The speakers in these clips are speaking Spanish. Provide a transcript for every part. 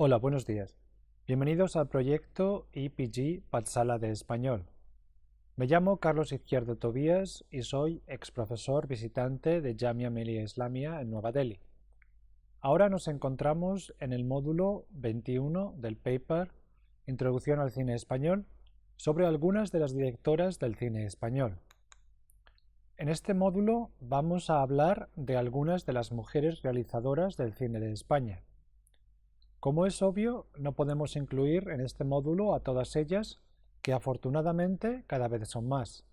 Hola, buenos días. Bienvenidos al proyecto EPG Patsala de Español. Me llamo Carlos Izquierdo Tobías y soy ex profesor visitante de Jamia Millia Islamia en Nueva Delhi. Ahora nos encontramos en el módulo 21 del paper Introducción al cine español sobre algunas de las directoras del cine español. En este módulo vamos a hablar de algunas de las mujeres realizadoras del cine de España. Como es obvio, no podemos incluir en este módulo a todas ellas, que afortunadamente cada vez son más.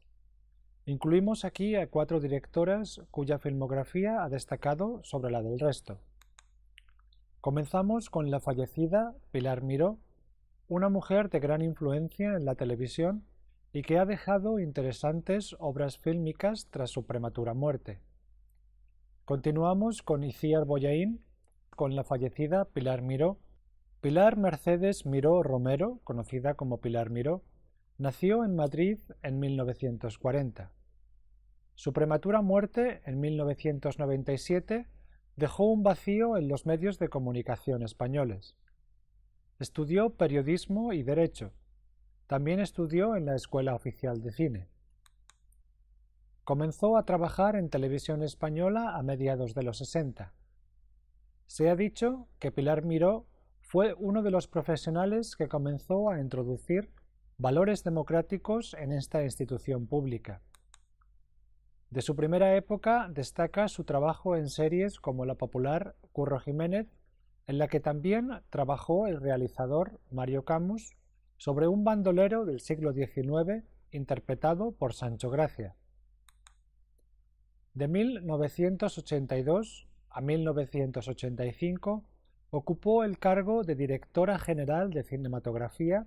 Incluimos aquí a cuatro directoras cuya filmografía ha destacado sobre la del resto. Comenzamos con la fallecida Pilar Miró, una mujer de gran influencia en la televisión y que ha dejado interesantes obras fílmicas tras su prematura muerte. Continuamos con Iciar Boyain, con la fallecida Pilar Miró. Pilar Mercedes Miró Romero, conocida como Pilar Miró, nació en Madrid en 1940. Su prematura muerte en 1997 dejó un vacío en los medios de comunicación españoles. Estudió periodismo y derecho. También estudió en la Escuela Oficial de Cine. Comenzó a trabajar en televisión española a mediados de los 60. Se ha dicho que Pilar Miró fue uno de los profesionales que comenzó a introducir valores democráticos en esta institución pública. De su primera época destaca su trabajo en series como la popular Curro Jiménez, en la que también trabajó el realizador Mario Camus sobre un bandolero del siglo XIX interpretado por Sancho Gracia. De 1982 a 1985, ocupó el cargo de directora general de cinematografía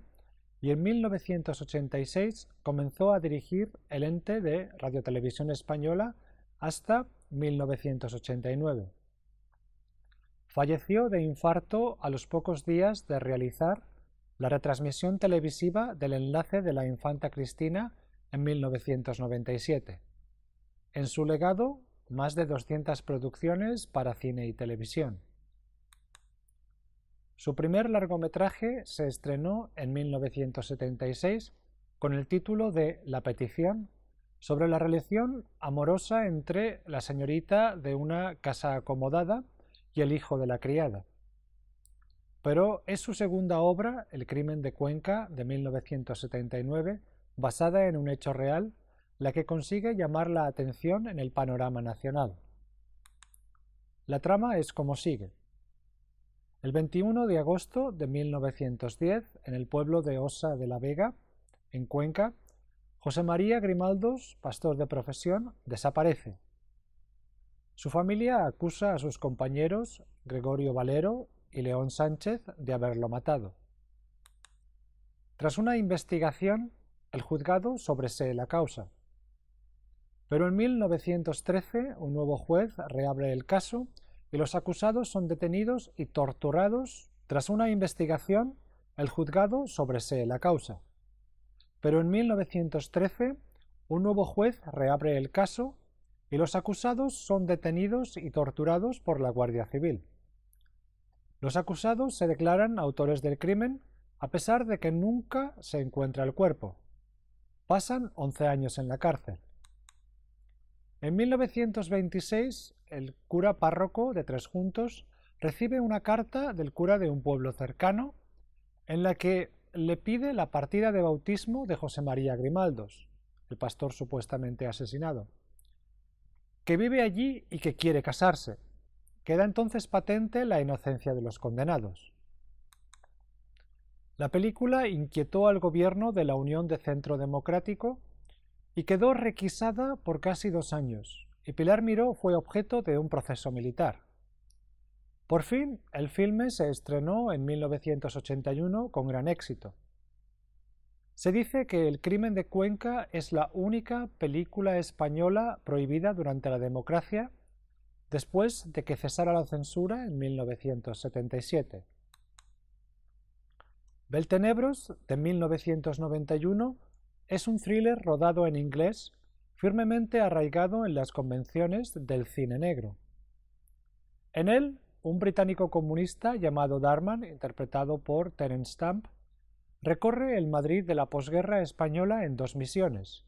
y en 1986 comenzó a dirigir el ente de Radiotelevisión Española hasta 1989. Falleció de infarto a los pocos días de realizar la retransmisión televisiva del enlace de la infanta Cristina en 1997. En su legado más de 200 producciones para cine y televisión. Su primer largometraje se estrenó en 1976 con el título de La petición, sobre la relación amorosa entre la señorita de una casa acomodada y el hijo de la criada. Pero es su segunda obra, El crimen de Cuenca, de 1979, basada en un hecho real, la que consigue llamar la atención en el panorama nacional. La trama es como sigue. El 21 de agosto de 1910, en el pueblo de Osa de la Vega, en Cuenca, José María Grimaldos, pastor de profesión, desaparece. Su familia acusa a sus compañeros Gregorio Valero y León Sánchez de haberlo matado. Tras una investigación, el juzgado sobresee la causa. Pero en 1913 un nuevo juez reabre el caso y los acusados son detenidos y torturados. Tras una investigación, el juzgado sobresee la causa. Pero en 1913 un nuevo juez reabre el caso y los acusados son detenidos y torturados por la Guardia Civil. Los acusados se declaran autores del crimen a pesar de que nunca se encuentra el cuerpo. Pasan 11 años en la cárcel. En 1926, el cura párroco de Tres Juntos recibe una carta del cura de un pueblo cercano en la que le pide la partida de bautismo de José María Grimaldos, el pastor supuestamente asesinado, que vive allí y que quiere casarse. Queda entonces patente la inocencia de los condenados. La película inquietó al gobierno de la Unión de Centro Democrático y quedó requisada por casi dos años, y Pilar Miró fue objeto de un proceso militar. Por fin, el filme se estrenó en 1981 con gran éxito. Se dice que El crimen de Cuenca es la única película española prohibida durante la democracia después de que cesara la censura en 1977. Beltenebros, de 1991, es un thriller rodado en inglés, firmemente arraigado en las convenciones del cine negro. En él, un británico comunista llamado Darman, interpretado por Terence Stamp, recorre el Madrid de la posguerra española en dos misiones,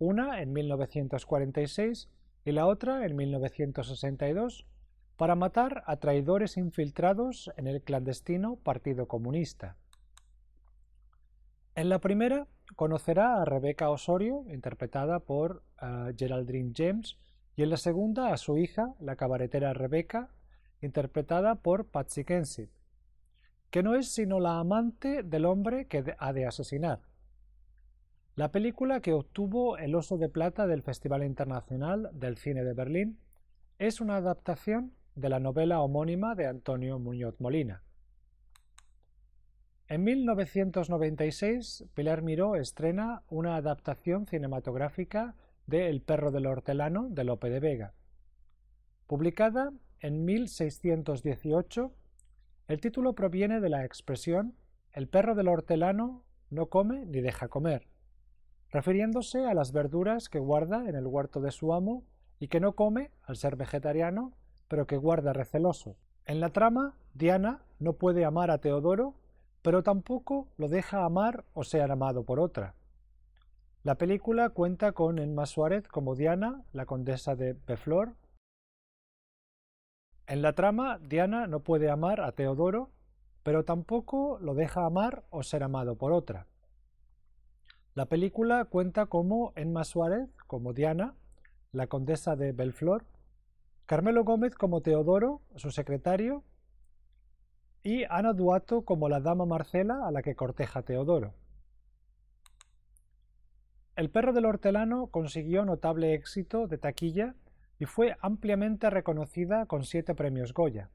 una en 1946 y la otra en 1962, para matar a traidores infiltrados en el clandestino Partido Comunista. En la primera, conocerá a Rebeca Osorio, interpretada por eh, Geraldine James, y en la segunda a su hija, la cabaretera Rebeca, interpretada por Patsy Kensit, que no es sino la amante del hombre que ha de asesinar. La película que obtuvo el Oso de Plata del Festival Internacional del Cine de Berlín es una adaptación de la novela homónima de Antonio Muñoz Molina. En 1996, Pilar Miró estrena una adaptación cinematográfica de El perro del hortelano de Lope de Vega. Publicada en 1618, el título proviene de la expresión El perro del hortelano no come ni deja comer, refiriéndose a las verduras que guarda en el huerto de su amo y que no come al ser vegetariano, pero que guarda receloso. En la trama, Diana no puede amar a Teodoro pero tampoco lo deja amar o ser amado por otra. La película cuenta con Enma Suárez como Diana, la condesa de Belflor. En la trama, Diana no puede amar a Teodoro, pero tampoco lo deja amar o ser amado por otra. La película cuenta como Enma Suárez como Diana, la condesa de Belflor, Carmelo Gómez como Teodoro, su secretario, y Ana Duato como la dama Marcela a la que corteja Teodoro. El perro del hortelano consiguió notable éxito de taquilla y fue ampliamente reconocida con siete premios Goya.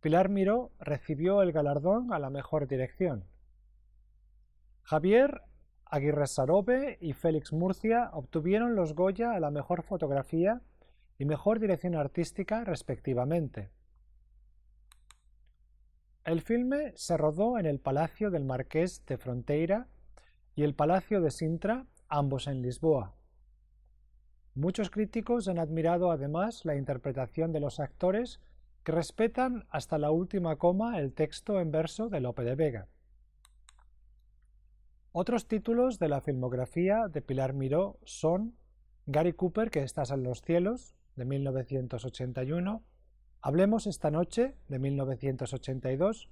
Pilar Miró recibió el galardón a la mejor dirección. Javier Aguirre Sarobe y Félix Murcia obtuvieron los Goya a la mejor fotografía y mejor dirección artística respectivamente. El filme se rodó en el Palacio del Marqués de Fronteira y el Palacio de Sintra, ambos en Lisboa. Muchos críticos han admirado además la interpretación de los actores que respetan hasta la última coma el texto en verso de Lope de Vega. Otros títulos de la filmografía de Pilar Miró son Gary Cooper, que estás en los cielos, de 1981, Hablemos esta noche de 1982,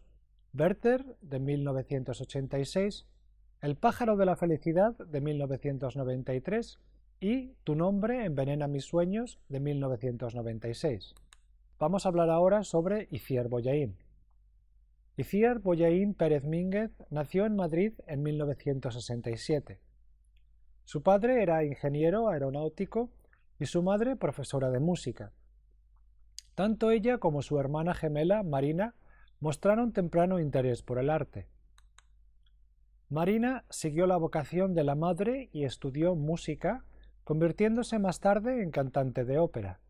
Werther de 1986, El pájaro de la felicidad de 1993 y Tu nombre envenena mis sueños de 1996. Vamos a hablar ahora sobre Isier Boyaín. Izier Boyaín Pérez Mínguez nació en Madrid en 1967. Su padre era ingeniero aeronáutico y su madre profesora de música. Tanto ella como su hermana gemela, Marina, mostraron temprano interés por el arte. Marina siguió la vocación de la madre y estudió música, convirtiéndose más tarde en cantante de ópera.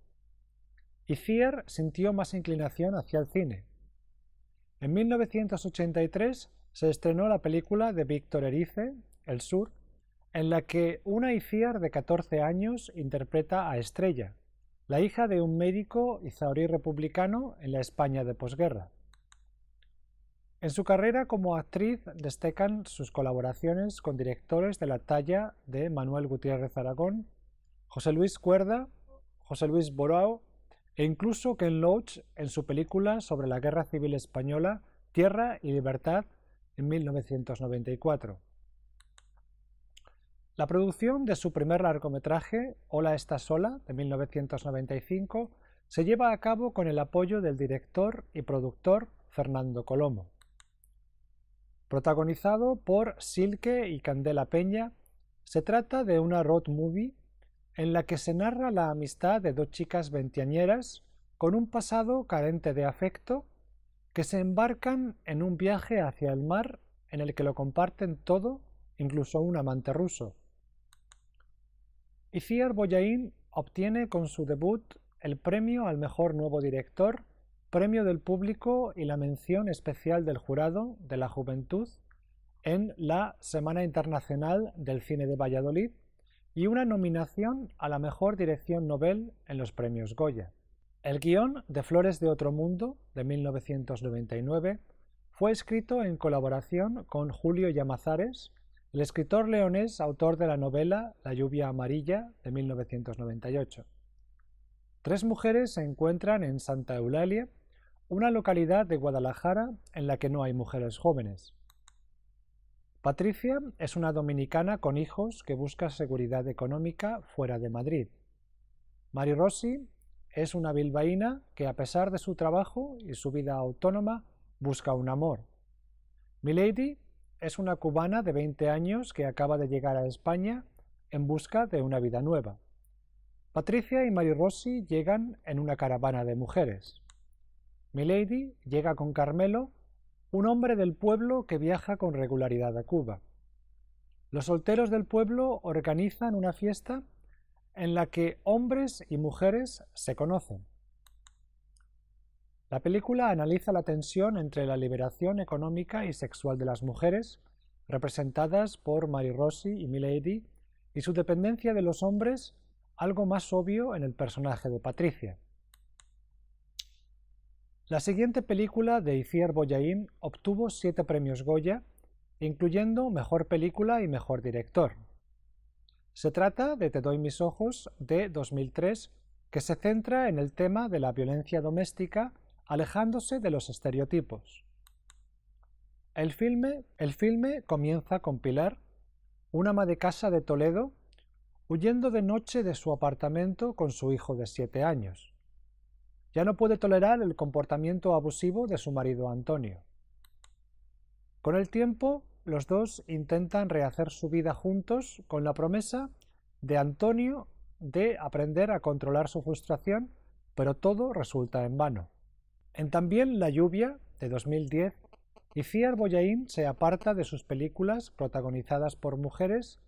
Y sintió más inclinación hacia el cine. En 1983 se estrenó la película de Víctor Erice, El Sur, en la que una Ifier de 14 años interpreta a Estrella, la hija de un médico y zaorí republicano en la España de posguerra. En su carrera como actriz destacan sus colaboraciones con directores de la talla de Manuel Gutiérrez Aragón, José Luis Cuerda, José Luis Borao e incluso Ken Loach en su película sobre la Guerra Civil Española, Tierra y Libertad en 1994. La producción de su primer largometraje, Hola está sola, de 1995, se lleva a cabo con el apoyo del director y productor Fernando Colomo. Protagonizado por Silke y Candela Peña, se trata de una road movie en la que se narra la amistad de dos chicas veinteañeras con un pasado carente de afecto que se embarcan en un viaje hacia el mar en el que lo comparten todo, incluso un amante ruso. Iciar Boyain obtiene con su debut el premio al mejor nuevo director, premio del público y la mención especial del jurado de la juventud en la Semana Internacional del Cine de Valladolid y una nominación a la mejor dirección Nobel en los premios Goya. El guión de Flores de Otro Mundo de 1999 fue escrito en colaboración con Julio Yamazares. El escritor leonés, autor de la novela La lluvia amarilla de 1998. Tres mujeres se encuentran en Santa Eulalia, una localidad de Guadalajara en la que no hay mujeres jóvenes. Patricia es una dominicana con hijos que busca seguridad económica fuera de Madrid. Mari Rossi es una bilbaína que a pesar de su trabajo y su vida autónoma busca un amor. Milady es una cubana de 20 años que acaba de llegar a España en busca de una vida nueva. Patricia y Mary Rossi llegan en una caravana de mujeres. Milady llega con Carmelo, un hombre del pueblo que viaja con regularidad a Cuba. Los solteros del pueblo organizan una fiesta en la que hombres y mujeres se conocen. La película analiza la tensión entre la liberación económica y sexual de las mujeres, representadas por Mary Rossi y Milady, y su dependencia de los hombres, algo más obvio en el personaje de Patricia. La siguiente película de ifier Boyain obtuvo siete premios Goya, incluyendo Mejor Película y Mejor Director. Se trata de Te doy mis ojos de 2003, que se centra en el tema de la violencia doméstica alejándose de los estereotipos. El filme, comienza con Pilar, una ama de casa de Toledo, huyendo de noche de su apartamento con su hijo de siete años. Ya no puede tolerar el comportamiento abusivo de su marido Antonio. Con el tiempo, los dos intentan rehacer su vida juntos con la promesa de Antonio de aprender a controlar su frustración, pero todo resulta en vano. En también La lluvia, de 2010, Iciar Boyaín se aparta de sus películas protagonizadas por mujeres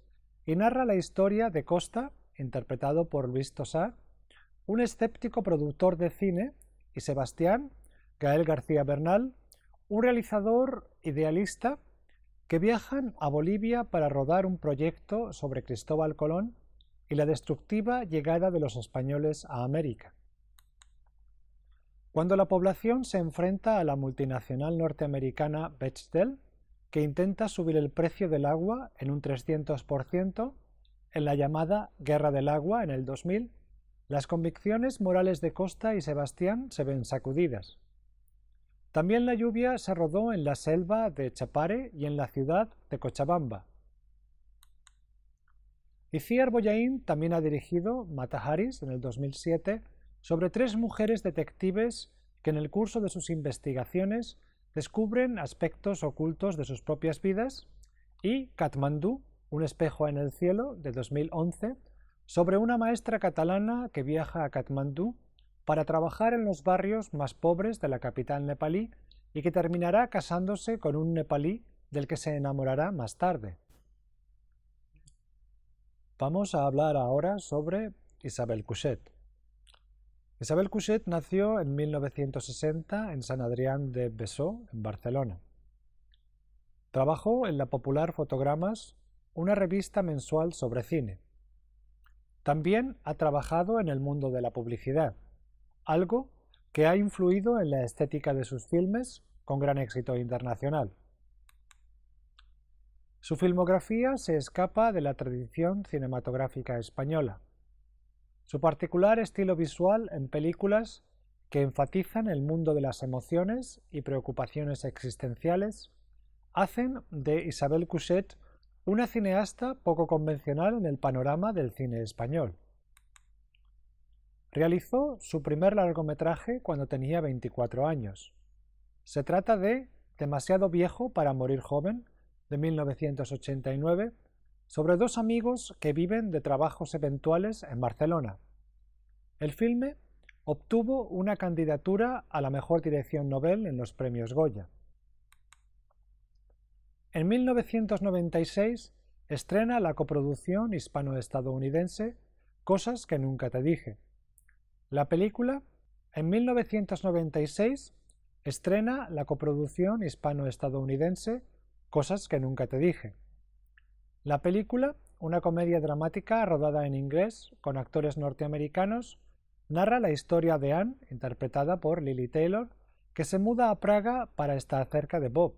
y narra la historia de Costa, interpretado por Luis Tosá, un escéptico productor de cine, y Sebastián, Gael García Bernal, un realizador idealista que viajan a Bolivia para rodar un proyecto sobre Cristóbal Colón y la destructiva llegada de los españoles a América cuando la población se enfrenta a la multinacional norteamericana Bechtel, que intenta subir el precio del agua en un 300% en la llamada Guerra del Agua en el 2000, las convicciones morales de Costa y Sebastián se ven sacudidas. También la lluvia se rodó en la selva de Chapare y en la ciudad de Cochabamba. Iciar Boyaín también ha dirigido Mataharis en el 2007 sobre tres mujeres detectives que en el curso de sus investigaciones descubren aspectos ocultos de sus propias vidas y Katmandú, un espejo en el cielo de 2011, sobre una maestra catalana que viaja a Katmandú para trabajar en los barrios más pobres de la capital nepalí y que terminará casándose con un nepalí del que se enamorará más tarde. Vamos a hablar ahora sobre Isabel Couchet. Isabel Cuchet nació en 1960 en San Adrián de Besó, en Barcelona. Trabajó en la popular Fotogramas, una revista mensual sobre cine. También ha trabajado en el mundo de la publicidad, algo que ha influido en la estética de sus filmes con gran éxito internacional. Su filmografía se escapa de la tradición cinematográfica española. Su particular estilo visual en películas que enfatizan el mundo de las emociones y preocupaciones existenciales hacen de Isabel Couchet una cineasta poco convencional en el panorama del cine español. Realizó su primer largometraje cuando tenía 24 años. Se trata de Demasiado viejo para morir joven, de 1989, sobre dos amigos que viven de trabajos eventuales en Barcelona. El filme obtuvo una candidatura a la mejor dirección Nobel en los premios Goya. En 1996 estrena la coproducción hispano-estadounidense Cosas que nunca te dije. La película, en 1996, estrena la coproducción hispano-estadounidense Cosas que nunca te dije. La película, una comedia dramática rodada en inglés con actores norteamericanos, narra la historia de Anne, interpretada por Lily Taylor, que se muda a Praga para estar cerca de Bob.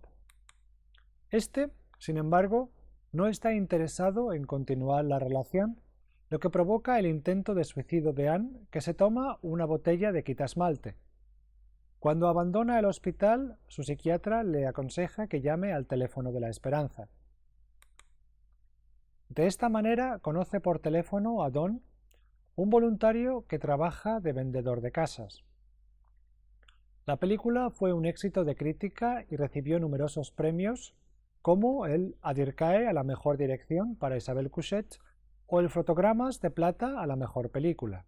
Este, sin embargo, no está interesado en continuar la relación, lo que provoca el intento de suicidio de Anne, que se toma una botella de quitasmalte. Cuando abandona el hospital, su psiquiatra le aconseja que llame al teléfono de la esperanza. De esta manera conoce por teléfono a Don, un voluntario que trabaja de vendedor de casas. La película fue un éxito de crítica y recibió numerosos premios como el Adircae a la mejor dirección para Isabel Couchet o el Fotogramas de Plata a la mejor película.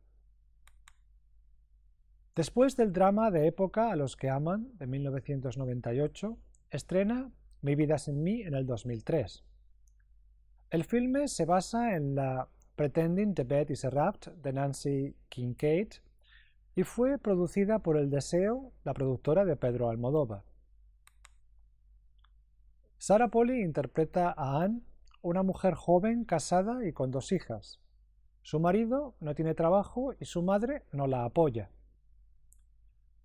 Después del drama de época A los que aman de 1998, estrena Mi vida sin mí en el 2003. El filme se basa en la Pretending the Bed is a Rapt de Nancy Kincaid y fue producida por El Deseo, la productora de Pedro Almodóvar. Sara Polly interpreta a Anne, una mujer joven casada y con dos hijas. Su marido no tiene trabajo y su madre no la apoya.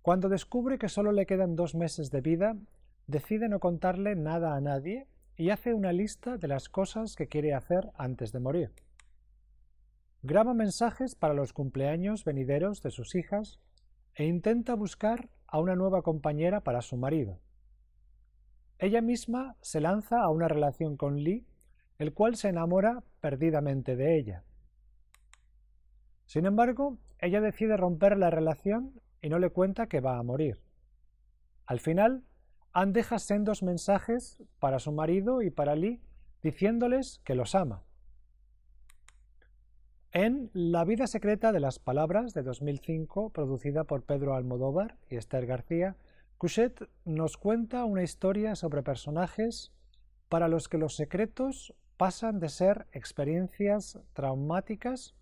Cuando descubre que solo le quedan dos meses de vida, decide no contarle nada a nadie y hace una lista de las cosas que quiere hacer antes de morir. Graba mensajes para los cumpleaños venideros de sus hijas e intenta buscar a una nueva compañera para su marido. Ella misma se lanza a una relación con Lee, el cual se enamora perdidamente de ella. Sin embargo, ella decide romper la relación y no le cuenta que va a morir. Al final, Anne deja sendos mensajes para su marido y para Lee, diciéndoles que los ama. En La vida secreta de las palabras de 2005, producida por Pedro Almodóvar y Esther García, Couchet nos cuenta una historia sobre personajes para los que los secretos pasan de ser experiencias traumáticas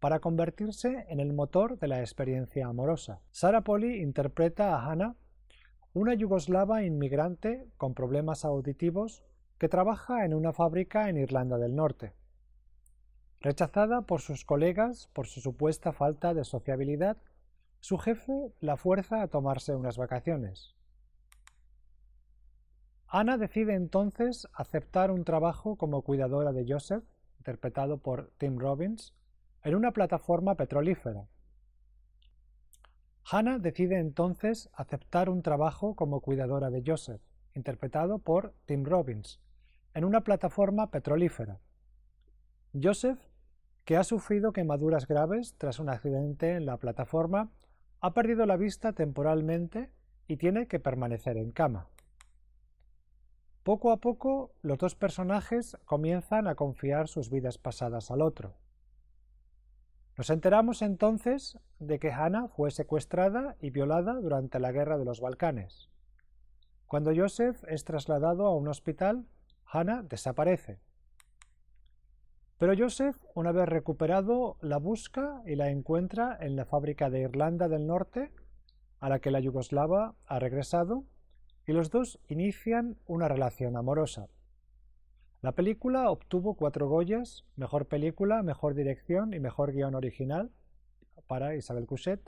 para convertirse en el motor de la experiencia amorosa. Sara Polly interpreta a Hannah, una yugoslava inmigrante con problemas auditivos que trabaja en una fábrica en Irlanda del Norte. Rechazada por sus colegas por su supuesta falta de sociabilidad, su jefe la fuerza a tomarse unas vacaciones. Ana decide entonces aceptar un trabajo como cuidadora de Joseph, interpretado por Tim Robbins, en una plataforma petrolífera, Hannah decide entonces aceptar un trabajo como cuidadora de Joseph, interpretado por Tim Robbins, en una plataforma petrolífera. Joseph, que ha sufrido quemaduras graves tras un accidente en la plataforma, ha perdido la vista temporalmente y tiene que permanecer en cama. Poco a poco, los dos personajes comienzan a confiar sus vidas pasadas al otro. Nos enteramos entonces de que Hanna fue secuestrada y violada durante la Guerra de los Balcanes. Cuando Joseph es trasladado a un hospital, Hanna desaparece. Pero Joseph, una vez recuperado, la busca y la encuentra en la fábrica de Irlanda del Norte, a la que la yugoslava ha regresado, y los dos inician una relación amorosa. La película obtuvo cuatro Goyas, Mejor Película, Mejor Dirección y Mejor Guión Original para Isabel Cuset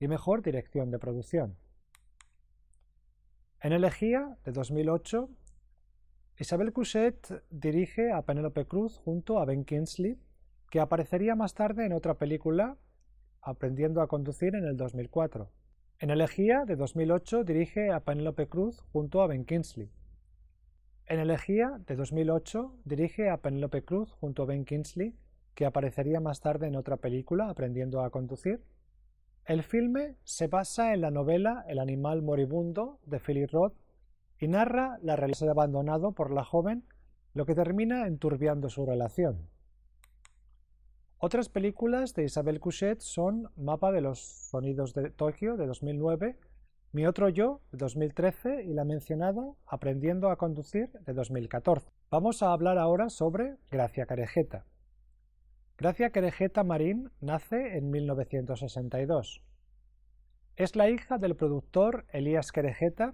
y Mejor Dirección de Producción. En Elegía, de 2008, Isabel Cuset dirige a Penélope Cruz junto a Ben Kingsley, que aparecería más tarde en otra película, Aprendiendo a Conducir, en el 2004. En Elegía, de 2008, dirige a Penélope Cruz junto a Ben Kingsley. En Elegía, de 2008, dirige a Penélope Cruz junto a Ben Kingsley, que aparecería más tarde en otra película, Aprendiendo a conducir. El filme se basa en la novela El animal moribundo de Philip Roth y narra la relación abandonado por la joven, lo que termina enturbiando su relación. Otras películas de Isabel Couchet son Mapa de los Sonidos de Tokio de 2009 mi otro yo, de 2013, y la mencionada Aprendiendo a conducir, de 2014. Vamos a hablar ahora sobre Gracia Carejeta. Gracia Querejeta Marín nace en 1962. Es la hija del productor Elías Querejeta,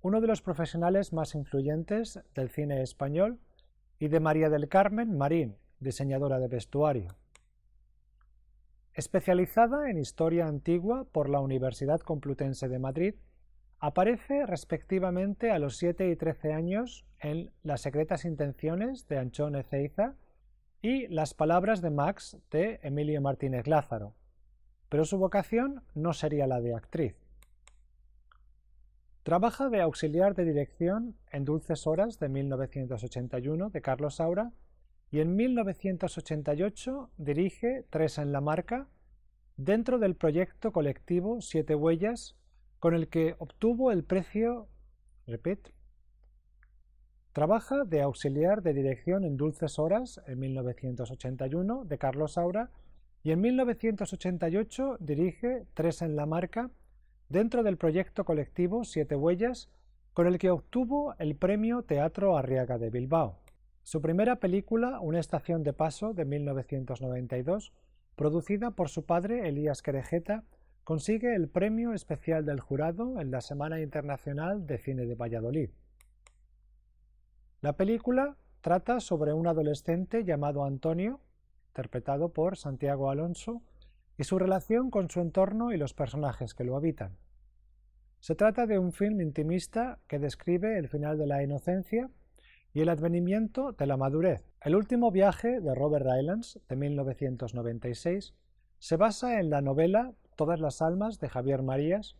uno de los profesionales más influyentes del cine español, y de María del Carmen Marín, diseñadora de vestuario. Especializada en Historia Antigua por la Universidad Complutense de Madrid, aparece respectivamente a los 7 y 13 años en Las secretas intenciones de Anchón Ezeiza y Las palabras de Max de Emilio Martínez Lázaro, pero su vocación no sería la de actriz. Trabaja de auxiliar de dirección en Dulces Horas de 1981 de Carlos Saura y en 1988 dirige Tres en la Marca dentro del proyecto colectivo Siete Huellas, con el que obtuvo el precio, Repeat. Trabaja de auxiliar de dirección en Dulces Horas en 1981 de Carlos Aura, y en 1988 dirige Tres en la Marca dentro del proyecto colectivo Siete Huellas con el que obtuvo el premio Teatro Arriaga de Bilbao. Su primera película, Una estación de paso, de 1992, producida por su padre Elías Querejeta, consigue el Premio Especial del Jurado en la Semana Internacional de Cine de Valladolid. La película trata sobre un adolescente llamado Antonio, interpretado por Santiago Alonso, y su relación con su entorno y los personajes que lo habitan. Se trata de un film intimista que describe el final de la inocencia y el advenimiento de la madurez. El último viaje de Robert Rylands, de 1996, se basa en la novela Todas las almas de Javier Marías,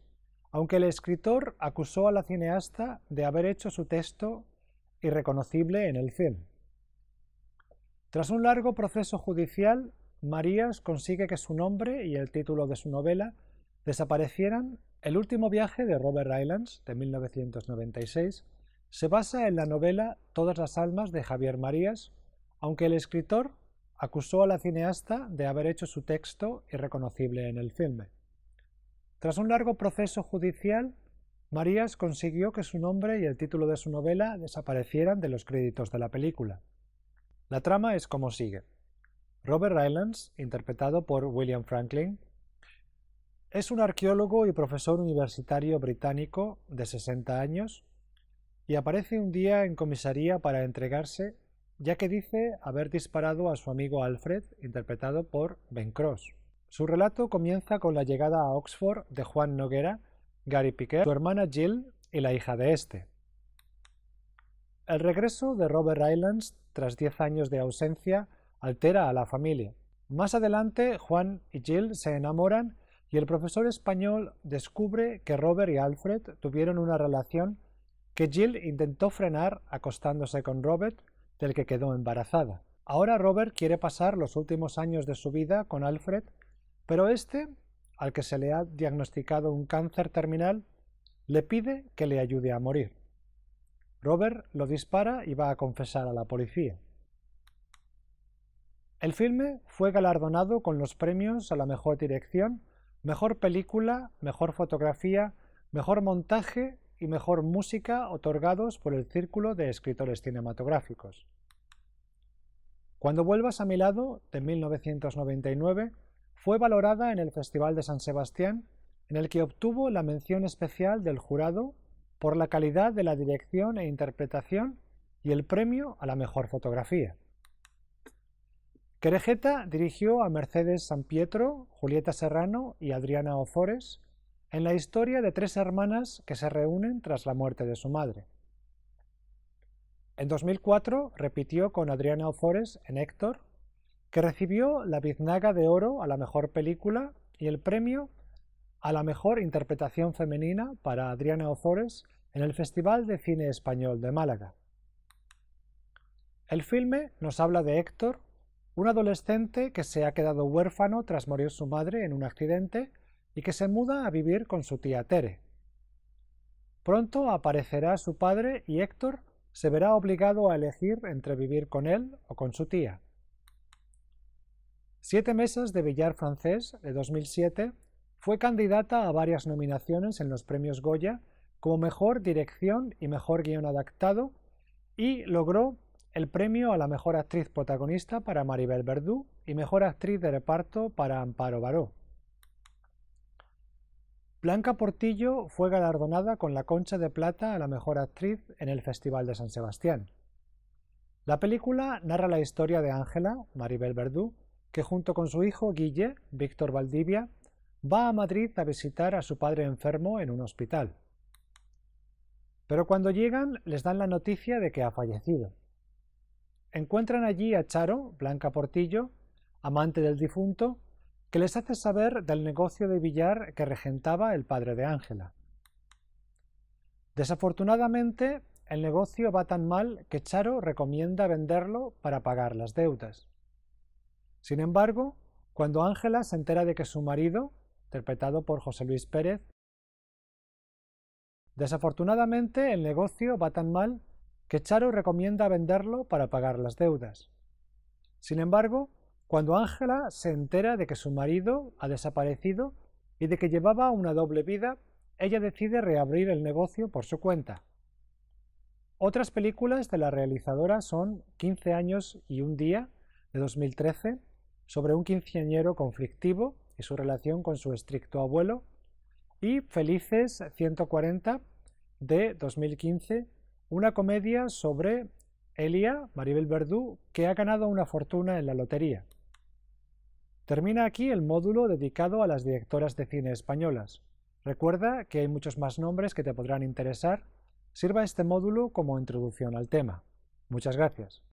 aunque el escritor acusó a la cineasta de haber hecho su texto irreconocible en el film. Tras un largo proceso judicial, Marías consigue que su nombre y el título de su novela desaparecieran. El último viaje de Robert Rylands, de 1996, se basa en la novela Todas las almas de Javier Marías, aunque el escritor acusó a la cineasta de haber hecho su texto irreconocible en el filme. Tras un largo proceso judicial, Marías consiguió que su nombre y el título de su novela desaparecieran de los créditos de la película. La trama es como sigue. Robert Rylands, interpretado por William Franklin, es un arqueólogo y profesor universitario británico de 60 años y aparece un día en comisaría para entregarse, ya que dice haber disparado a su amigo Alfred, interpretado por Ben Cross. Su relato comienza con la llegada a Oxford de Juan Noguera, Gary Piquet, su hermana Jill y la hija de este. El regreso de Robert Islands, tras 10 años de ausencia, altera a la familia. Más adelante, Juan y Jill se enamoran y el profesor español descubre que Robert y Alfred tuvieron una relación que Jill intentó frenar acostándose con Robert, del que quedó embarazada. Ahora Robert quiere pasar los últimos años de su vida con Alfred, pero este, al que se le ha diagnosticado un cáncer terminal, le pide que le ayude a morir. Robert lo dispara y va a confesar a la policía. El filme fue galardonado con los premios a la mejor dirección, mejor película, mejor fotografía, mejor montaje y Mejor Música otorgados por el Círculo de Escritores Cinematográficos. Cuando vuelvas a mi lado, de 1999, fue valorada en el Festival de San Sebastián, en el que obtuvo la mención especial del jurado por la calidad de la dirección e interpretación y el premio a la mejor fotografía. Querejeta dirigió a Mercedes San Pietro, Julieta Serrano y Adriana Ozores, en la historia de tres hermanas que se reúnen tras la muerte de su madre. En 2004 repitió con Adriana Ozores en Héctor, que recibió la Biznaga de Oro a la mejor película y el premio a la mejor interpretación femenina para Adriana Ozores en el Festival de Cine Español de Málaga. El filme nos habla de Héctor, un adolescente que se ha quedado huérfano tras morir su madre en un accidente y que se muda a vivir con su tía Tere. Pronto aparecerá su padre y Héctor se verá obligado a elegir entre vivir con él o con su tía. Siete Mesas de Billar Francés, de 2007, fue candidata a varias nominaciones en los premios Goya como Mejor Dirección y Mejor Guión Adaptado y logró el premio a la Mejor Actriz Protagonista para Maribel Verdú y Mejor Actriz de Reparto para Amparo Baró. Blanca Portillo fue galardonada con la Concha de Plata a la Mejor Actriz en el Festival de San Sebastián. La película narra la historia de Ángela, Maribel Verdú, que junto con su hijo Guille, Víctor Valdivia, va a Madrid a visitar a su padre enfermo en un hospital. Pero cuando llegan les dan la noticia de que ha fallecido. Encuentran allí a Charo, Blanca Portillo, amante del difunto, que les hace saber del negocio de billar que regentaba el padre de Ángela. Desafortunadamente, el negocio va tan mal que Charo recomienda venderlo para pagar las deudas. Sin embargo, cuando Ángela se entera de que su marido, interpretado por José Luis Pérez, desafortunadamente el negocio va tan mal que Charo recomienda venderlo para pagar las deudas. Sin embargo, cuando Ángela se entera de que su marido ha desaparecido y de que llevaba una doble vida, ella decide reabrir el negocio por su cuenta. Otras películas de la realizadora son 15 años y un día, de 2013, sobre un quinceañero conflictivo y su relación con su estricto abuelo, y Felices 140, de 2015, una comedia sobre Elia Maribel Verdú, que ha ganado una fortuna en la lotería. Termina aquí el módulo dedicado a las directoras de cine españolas. Recuerda que hay muchos más nombres que te podrán interesar. Sirva este módulo como introducción al tema. Muchas gracias.